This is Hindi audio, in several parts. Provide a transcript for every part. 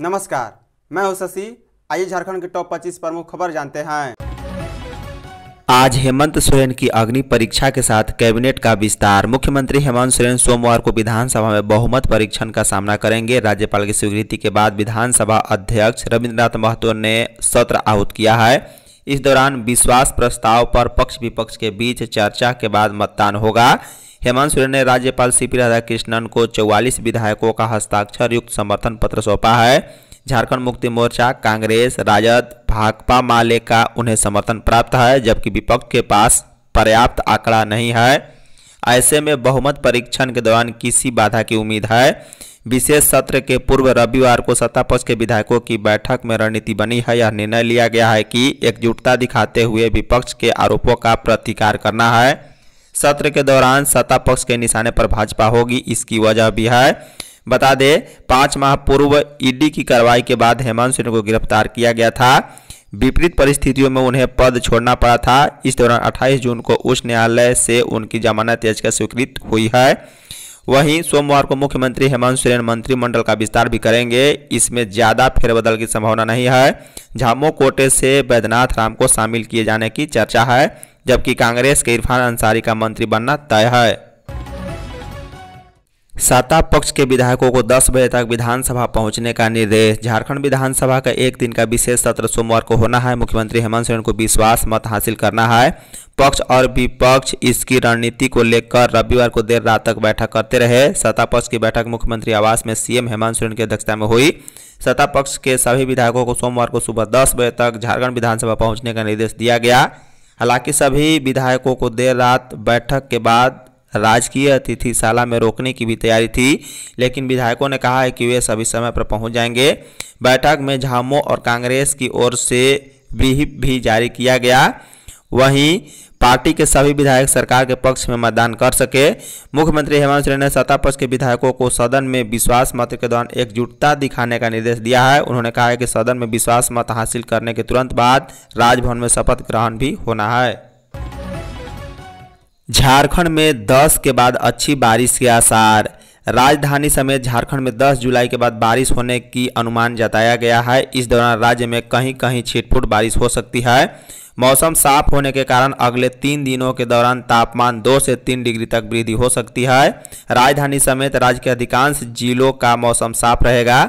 नमस्कार मैं हूं शशि आइए झारखंड के टॉप 25 प्रमुख खबर जानते हैं आज हेमंत सोरेन की अग्नि परीक्षा के साथ कैबिनेट का विस्तार मुख्यमंत्री हेमंत सोरेन सोमवार को विधानसभा में बहुमत परीक्षण का सामना करेंगे राज्यपाल की स्वीकृति के बाद विधानसभा अध्यक्ष रविन्द्रनाथ महतो ने सत्र आहूत किया है इस दौरान विश्वास प्रस्ताव पर पक्ष विपक्ष के बीच चर्चा के बाद मतदान होगा हेमंत सोरेन ने राज्यपाल सी पी राधाकृष्णन को चौवालीस विधायकों का हस्ताक्षर युक्त समर्थन पत्र सौंपा है झारखंड मुक्ति मोर्चा कांग्रेस राजद भाकपा माले का उन्हें समर्थन प्राप्त है जबकि विपक्ष के पास पर्याप्त आंकड़ा नहीं है ऐसे में बहुमत परीक्षण के दौरान किसी बाधा की उम्मीद है विशेष सत्र के पूर्व रविवार को सत्तापक्ष के विधायकों की बैठक में रणनीति बनी है यह निर्णय लिया गया है कि एकजुटता दिखाते हुए विपक्ष के आरोपों का प्रतिकार करना है सत्र के दौरान सत्तापक्ष के निशाने पर भाजपा होगी इसकी वजह भी है बता दें पाँच माह पूर्व ईडी की कार्रवाई के बाद हेमंत सिंह को गिरफ्तार किया गया था विपरीत परिस्थितियों में उन्हें पद छोड़ना पड़ा था इस दौरान 28 जून को उच्च न्यायालय से उनकी जमानत याचिका स्वीकृत हुई है वहीं सोमवार को मुख्यमंत्री हेमंत सोरेन मंत्रिमंडल का विस्तार भी करेंगे इसमें ज़्यादा फेरबदल की संभावना नहीं है झामो कोटे से बैद्यनाथ राम को शामिल किए जाने की चर्चा है जबकि कांग्रेस के इरफान अंसारी का मंत्री बनना तय है सत्ता पक्ष के विधायकों को 10 बजे तक विधानसभा पहुंचने का निर्देश झारखंड विधानसभा का एक दिन का विशेष सत्र सोमवार को होना है मुख्यमंत्री हेमंत सोरेन को विश्वास मत हासिल करना है पक्ष और विपक्ष इसकी रणनीति को लेकर रविवार को देर रात तक बैठक करते रहे सत्ता पक्ष की बैठक मुख्यमंत्री आवास में सीएम हेमंत सोरेन की अध्यक्षता में हुई सत्ता पक्ष के सभी विधायकों को सोमवार को सुबह दस बजे तक झारखंड विधानसभा पहुँचने का निर्देश दिया गया हालांकि सभी विधायकों को देर रात बैठक के बाद राजकीय अतिथिशाला में रोकने की भी तैयारी थी लेकिन विधायकों ने कहा है कि वे सभी समय पर पहुंच जाएंगे बैठक में झामो और कांग्रेस की ओर से व्हीप भी जारी किया गया वहीं पार्टी के सभी विधायक सरकार के पक्ष में मतदान कर सके मुख्यमंत्री हेमंत सोरेन ने सत्ता पक्ष के विधायकों को सदन में विश्वास मत के दौरान एकजुटता दिखाने का निर्देश दिया है उन्होंने कहा है कि सदन में विश्वास मत हासिल करने के तुरंत बाद राजभवन में शपथ ग्रहण भी होना है झारखंड में 10 के बाद अच्छी बारिश के आसार राजधानी समेत झारखंड में 10 जुलाई के बाद बारिश होने की अनुमान जताया गया है इस दौरान राज्य में कहीं कहीं छिटपुट बारिश हो सकती है मौसम साफ होने के कारण अगले तीन दिनों के दौरान तापमान दो से तीन डिग्री तक वृद्धि हो सकती है राजधानी समेत राज्य के अधिकांश जिलों का मौसम साफ रहेगा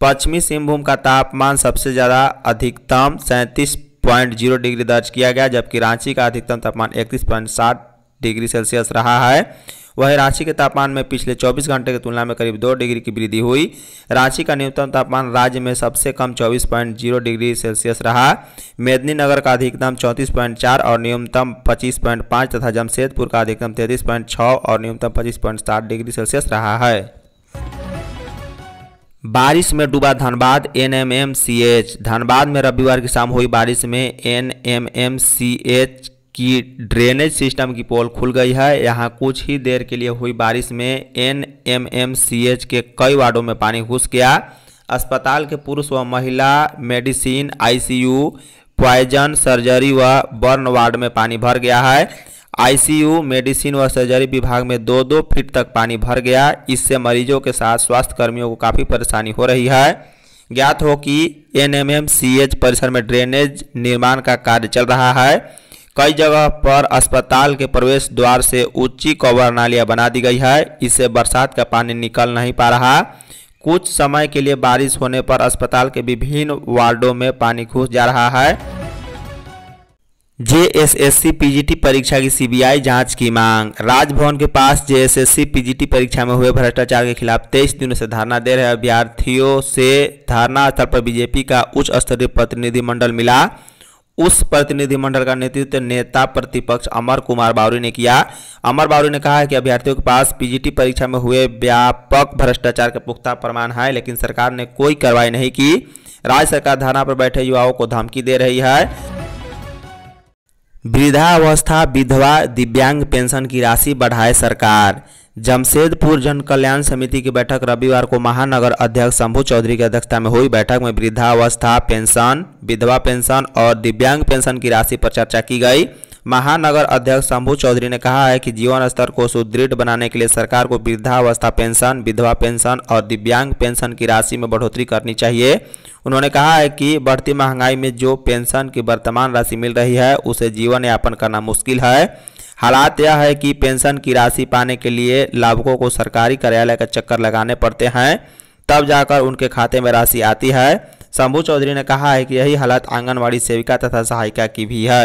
पश्चिमी सिंहभूम का तापमान सबसे ज़्यादा अधिकतम सैंतीस पॉइंट जीरो डिग्री दर्ज किया गया जबकि रांची का अधिकतम तापमान इकतीस पॉइंट सात डिग्री सेल्सियस रहा है वह रांची के तापमान में पिछले 24 घंटे की तुलना में करीब दो डिग्री की वृद्धि हुई रांची का न्यूनतम तापमान राज्य में सबसे कम 24.0 डिग्री सेल्सियस रहा नगर का अधिकतम 34.4 और न्यूनतम 25.5 तथा जमशेदपुर का अधिकतम 33.6 और न्यूनतम 25.7 डिग्री सेल्सियस रहा है बारिश में डूबा धनबाद एन धनबाद में रविवार की शाम हुई बारिश में एन कि ड्रेनेज सिस्टम की पोल खुल गई है यहाँ कुछ ही देर के लिए हुई बारिश में N M M C H के कई वार्डों में पानी घुस गया अस्पताल के पुरुष व महिला मेडिसिन आईसीयू पॉइजन सर्जरी व बर्न वार्ड में पानी भर गया है आईसीयू मेडिसिन व सर्जरी विभाग में दो दो फीट तक पानी भर गया इससे मरीजों के साथ स्वास्थ्य कर्मियों को काफ़ी परेशानी हो रही है ज्ञात हो कि N M M C H परिसर में ड्रेनेज निर्माण का कार्य चल रहा है कई जगह पर अस्पताल के प्रवेश द्वार से ऊंची कवर नालियाँ बना दी गई है इससे बरसात का पानी निकल नहीं पा रहा कुछ समय के लिए बारिश होने पर अस्पताल के विभिन्न वार्डों में पानी घुस जा रहा है जेएसएससी पीजीटी परीक्षा की सीबीआई जांच की मांग राजभवन के पास जेएसएससी पीजीटी परीक्षा में हुए भ्रष्टाचार के खिलाफ तेईस दिनों से धरना दे रहे अभ्यर्थियों से धरना स्थल पर बीजेपी का उच्च स्तरीय प्रतिनिधिमंडल मिला उस प्रतिनिधिमंडल का नेतृत्व नेता प्रतिपक्ष अमर कुमार बावरी ने किया अमर बावरी ने कहा है कि अभ्यर्थियों के पास पीजीटी परीक्षा में हुए व्यापक भ्रष्टाचार के पुख्ता प्रमाण है लेकिन सरकार ने कोई कार्रवाई नहीं की राज्य सरकार धरना पर बैठे युवाओं को धमकी दे रही है वृद्धावस्था विधवा दिव्यांग पेंशन की राशि बढ़ाए सरकार जमशेदपुर जन कल्याण समिति की बैठक रविवार को महानगर अध्यक्ष शंभू चौधरी की अध्यक्षता में हुई बैठक में वृद्धावस्था पेंशन विधवा पेंशन और दिव्यांग पेंशन की राशि पर चर्चा की गई महानगर अध्यक्ष शंभू चौधरी ने कहा है कि जीवन स्तर को सुदृढ़ बनाने के लिए सरकार को वृद्धावस्था पेंशन विधवा पेंशन और दिव्यांग पेंशन की राशि में बढ़ोतरी करनी चाहिए उन्होंने कहा है कि बढ़ती महंगाई में जो पेंशन की वर्तमान राशि मिल रही है उसे जीवन यापन करना मुश्किल है हालात यह है कि पेंशन की राशि पाने के लिए लाभकों को सरकारी कार्यालय का चक्कर लगाने पड़ते हैं तब जाकर उनके खाते में राशि आती है शंभू चौधरी ने कहा है कि यही हालत आंगनबाड़ी सेविका तथा सहायिका की भी है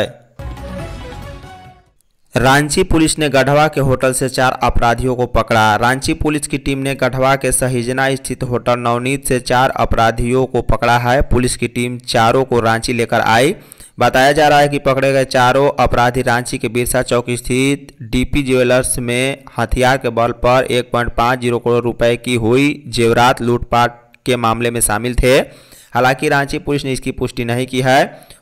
रांची पुलिस ने गढ़वा के होटल से चार अपराधियों को पकड़ा रांची पुलिस की टीम ने गढ़वा के सहिजना स्थित होटल नवनीत से चार अपराधियों को पकड़ा है पुलिस की टीम चारों को रांची लेकर आई बताया जा रहा है कि पकड़े गए चारों अपराधी रांची के बिरसा चौक स्थित डीपी ज्वेलर्स में हथियार के बल पर एक करोड़ रुपए की हुई जेवरात लूटपाट के मामले में शामिल थे हालांकि रांची पुलिस ने इसकी पुष्टि नहीं की है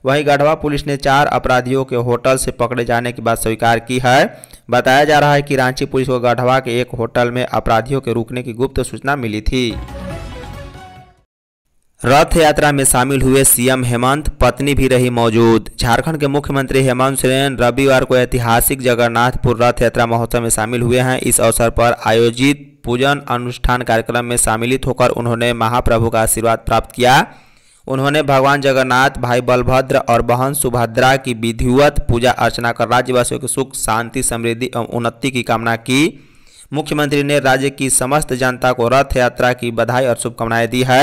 वहीं गढ़वा पुलिस ने चार अपराधियों के होटल से पकड़े जाने की बात स्वीकार की है बताया जा रहा है कि रांची पुलिस को गढ़वा के एक होटल में अपराधियों के रुकने की गुप्त सूचना मिली थी रथ यात्रा में शामिल हुए सीएम हेमंत पत्नी भी रही मौजूद झारखंड के मुख्यमंत्री हेमंत सोरेन रविवार को ऐतिहासिक जगन्नाथपुर रथ यात्रा महोत्सव में शामिल हुए हैं इस अवसर पर आयोजित पूजन अनुष्ठान कार्यक्रम में सम्मिलित होकर उन्होंने महाप्रभु का आशीर्वाद प्राप्त किया उन्होंने भगवान जगन्नाथ भाई बलभद्र और बहन सुभद्रा की विधिवत पूजा अर्चना कर राज्यवासियों की सुख शांति समृद्धि एवं उन्नति की कामना की मुख्यमंत्री ने राज्य की समस्त जनता को रथ यात्रा की बधाई और शुभकामनाएं दी है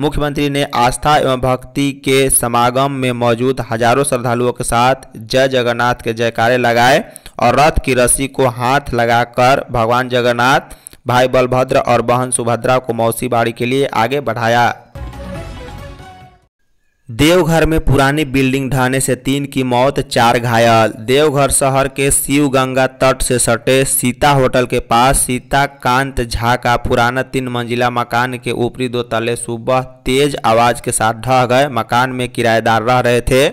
मुख्यमंत्री ने आस्था एवं भक्ति के समागम में मौजूद हजारों श्रद्धालुओं के साथ जय जगन्नाथ के जयकारे लगाए और रथ की रस्सी को हाथ लगाकर भगवान जगन्नाथ भाई बलभद्र और बहन सुभद्रा को मौसी बाड़ी के लिए आगे बढ़ाया देवघर में पुरानी बिल्डिंग ढहने से तीन की मौत चार घायल देवघर शहर के शिव गंगा तट से सटे सीता होटल के पास सीता कांत झा का पुराना तीन मंजिला मकान के ऊपरी दो तले सुबह तेज आवाज के साथ ढह गए मकान में किराएदार रह रहे थे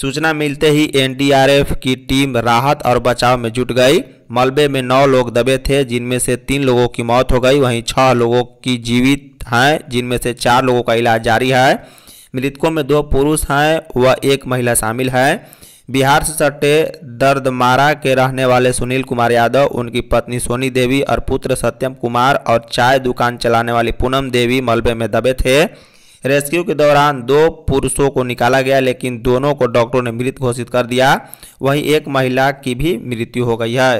सूचना मिलते ही एनडीआरएफ की टीम राहत और बचाव में जुट गई मलबे में नौ लोग दबे थे जिनमें से तीन लोगों की मौत हो गई वहीं छह लोगों की जीवित हैं जिनमें से चार लोगों का इलाज जारी है मृतकों में दो पुरुष हैं व एक महिला शामिल है बिहार से सटे दर्दमारा के रहने वाले सुनील कुमार यादव उनकी पत्नी सोनी देवी और पुत्र सत्यम कुमार और चाय दुकान चलाने वाली पूनम देवी मलबे में दबे थे रेस्क्यू के दौरान दो पुरुषों को निकाला गया लेकिन दोनों को डॉक्टरों ने मृत घोषित कर दिया वहीं एक महिला की भी मृत्यु हो गई है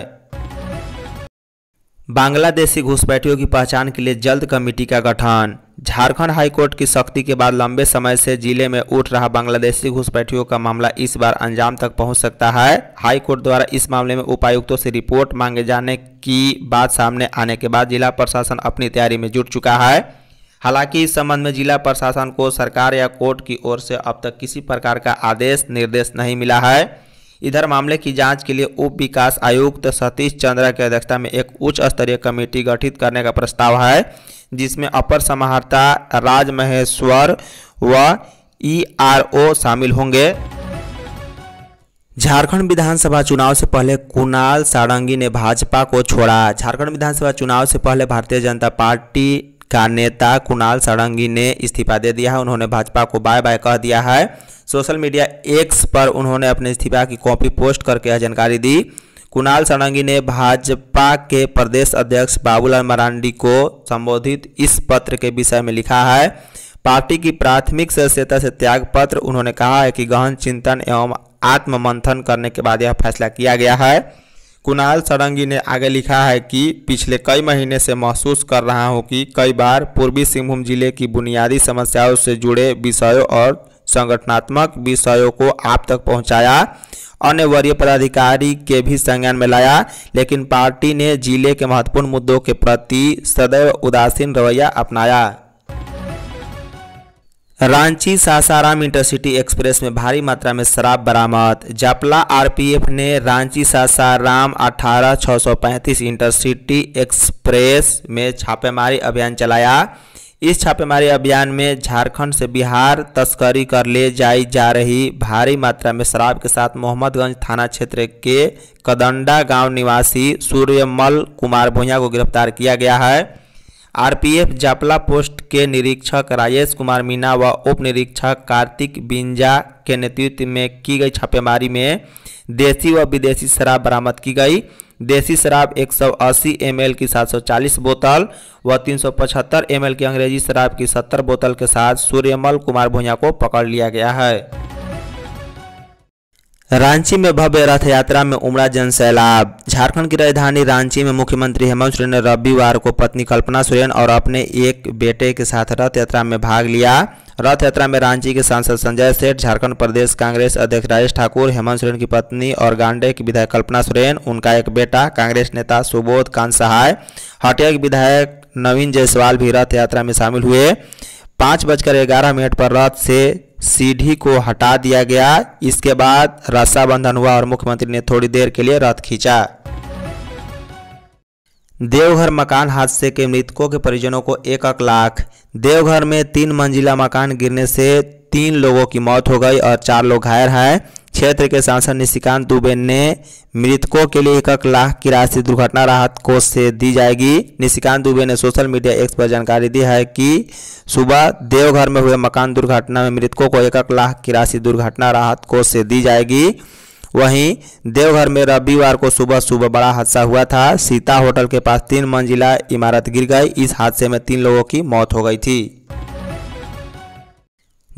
बांग्लादेशी घुसपैठियों की पहचान के लिए जल्द कमेटी का गठन झारखंड हाईकोर्ट की सख्ती के बाद लंबे समय से जिले में उठ रहा बांग्लादेशी घुसपैठियों का मामला इस बार अंजाम तक पहुंच सकता है हाईकोर्ट द्वारा इस मामले में उपायुक्तों से रिपोर्ट मांगे जाने की बात सामने आने के बाद जिला प्रशासन अपनी तैयारी में जुट चुका है हालांकि इस संबंध में जिला प्रशासन को सरकार या कोर्ट की ओर से अब तक किसी प्रकार का आदेश निर्देश नहीं मिला है इधर मामले की जांच के लिए उप विकास आयुक्त सतीश चंद्रा की अध्यक्षता में एक उच्च स्तरीय कमेटी गठित करने का प्रस्ताव है जिसमें अपर समाहर्ता राज महेश्वर व ईआरओ e शामिल होंगे झारखंड विधानसभा चुनाव से पहले कुणाल सारंगी ने भाजपा को छोड़ा झारखंड विधानसभा चुनाव से पहले भारतीय जनता पार्टी का नेता कुणाल सारंगी ने इस्तीफा दे दिया है उन्होंने भाजपा को बाय बाय कह दिया है सोशल मीडिया एक्स पर उन्होंने अपने इस्तीफा की कॉपी पोस्ट करके यह जानकारी दी कुणाल सड़ंगी ने भाजपा के प्रदेश अध्यक्ष बाबूलाल मरांडी को संबोधित इस पत्र के विषय में लिखा है पार्टी की प्राथमिक सदस्यता से त्याग पत्र उन्होंने कहा है कि गहन चिंतन एवं आत्म मंथन करने के बाद यह फैसला किया गया है कुणाल सड़ंगी ने आगे लिखा है कि पिछले कई महीने से महसूस कर रहा हूं कि कई बार पूर्वी सिंहभूम जिले की बुनियादी समस्याओं से जुड़े विषयों और संगठनात्मक विषयों को आप तक पहुंचाया अन्य वरीय पदाधिकारी के भी संज्ञान में लाया लेकिन पार्टी ने जिले के महत्वपूर्ण मुद्दों के प्रति सदैव उदासीन रवैया अपनाया रांची सासाराम इंटरसिटी एक्सप्रेस में भारी मात्रा में शराब बरामद जापला आरपीएफ ने रांची सासाराम अठारह इंटरसिटी एक्सप्रेस में छापेमारी अभियान चलाया इस छापेमारी अभियान में झारखंड से बिहार तस्करी कर ले जाई जा रही भारी मात्रा में शराब के साथ मोहम्मदगंज थाना क्षेत्र के कदंडा गांव निवासी सूर्यमल कुमार भुइया को गिरफ्तार किया गया है आरपीएफ जापला पोस्ट के निरीक्षक राजेश कुमार मीना व उप निरीक्षक कार्तिक बिंजा के नेतृत्व में की गई छापेमारी में देशी व विदेशी शराब बरामद की गई देसी शराब 180 सौ की 740 बोतल व 375 पचहत्तर की अंग्रेजी शराब की 70 बोतल के साथ सूर्यमल कुमार भुइया को पकड़ लिया गया है रांची में भव्य रथ यात्रा में उमड़ा जन सैलाब झारखंड की राजधानी रांची में मुख्यमंत्री हेमंत सोरेन ने रविवार को पत्नी कल्पना सोरेन और अपने एक बेटे के साथ रथ यात्रा में भाग लिया रथ यात्रा में रांची के सांसद संजय सेठ झारखंड प्रदेश कांग्रेस अध्यक्ष राजेश ठाकुर हेमंत सोरेन की पत्नी और गांडे की विधायक कल्पना सोरेन उनका एक बेटा कांग्रेस नेता सुबोध कांत सहाय हटिया के विधायक नवीन जायसवाल भी रथ यात्रा में शामिल हुए पाँच बजकर ग्यारह मिनट पर रथ से सीढ़ी को हटा दिया गया इसके बाद बंधन हुआ और मुख्यमंत्री ने थोड़ी देर के लिए रथ खींचा देवघर मकान हादसे के मृतकों के परिजनों को एक एक लाख देवघर में तीन मंजिला मकान गिरने से तीन लोगों की मौत हो गई और चार लोग घायल हैं क्षेत्र के सांसद निशिकांत दुबे ने मृतकों के लिए एक एक लाख की राशि दुर्घटना राहत कोष से दी जाएगी निशिकांत दुबे ने सोशल मीडिया एक्स पर जानकारी दी है कि सुबह देवघर में हुए मकान दुर्घटना में मृतकों को एक एक लाख की राशि दुर्घटना राहत कोष से दी जाएगी वहीं देवघर में रविवार को सुबह सुबह बड़ा हादसा हुआ था सीता होटल के पास तीन मंजिला इमारत गिर गई इस हादसे में तीन लोगों की मौत हो गई थी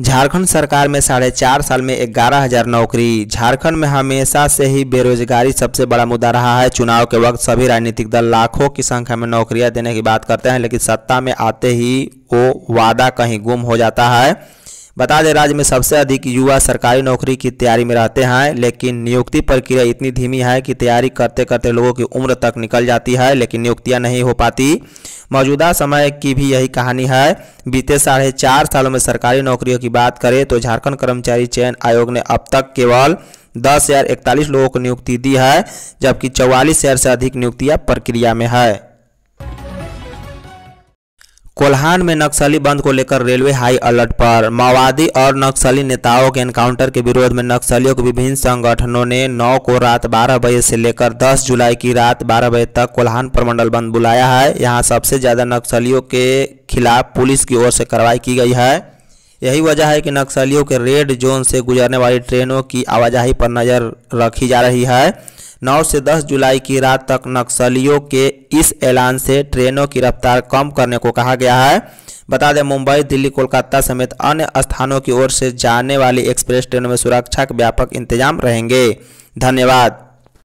झारखंड सरकार में साढ़े चार साल में ग्यारह हजार नौकरी झारखंड में हमेशा से ही बेरोजगारी सबसे बड़ा मुद्दा रहा है चुनाव के वक्त सभी राजनीतिक दल लाखों की संख्या में नौकरियां देने की बात करते हैं लेकिन सत्ता में आते ही वो वादा कहीं गुम हो जाता है बता दें राज्य में सबसे अधिक युवा सरकारी नौकरी की तैयारी में रहते हैं लेकिन नियुक्ति प्रक्रिया इतनी धीमी है कि तैयारी करते करते लोगों की उम्र तक निकल जाती है लेकिन नियुक्तियां नहीं हो पाती मौजूदा समय की भी यही कहानी है बीते साढ़े चार सालों में सरकारी नौकरियों की बात करें तो झारखंड कर्मचारी चयन आयोग ने अब तक केवल दस इकतालीस लोगों को नियुक्ति दी है जबकि चौवालीस हजार से अधिक नियुक्तियाँ प्रक्रिया में है कोल्हान में नक्सली बंद को लेकर रेलवे हाई अलर्ट पर माओवादी और नक्सली नेताओं के एनकाउंटर के विरोध में नक्सलियों के विभिन्न संगठनों ने 9 को रात 12 बजे से लेकर 10 जुलाई की रात 12 बजे तक कोल्हान प्रमंडल बंद बुलाया है यहां सबसे ज़्यादा नक्सलियों के खिलाफ पुलिस की ओर से कार्रवाई की गई है यही वजह है कि नक्सलियों के रेड जोन से गुजरने वाली ट्रेनों की आवाजाही पर नज़र रखी जा रही है 9 से 10 जुलाई की रात तक नक्सलियों के इस ऐलान से ट्रेनों की रफ्तार कम करने को कहा गया है बता दें मुंबई दिल्ली कोलकाता समेत अन्य स्थानों की ओर से जाने वाली एक्सप्रेस ट्रेनों में सुरक्षा के व्यापक इंतजाम रहेंगे धन्यवाद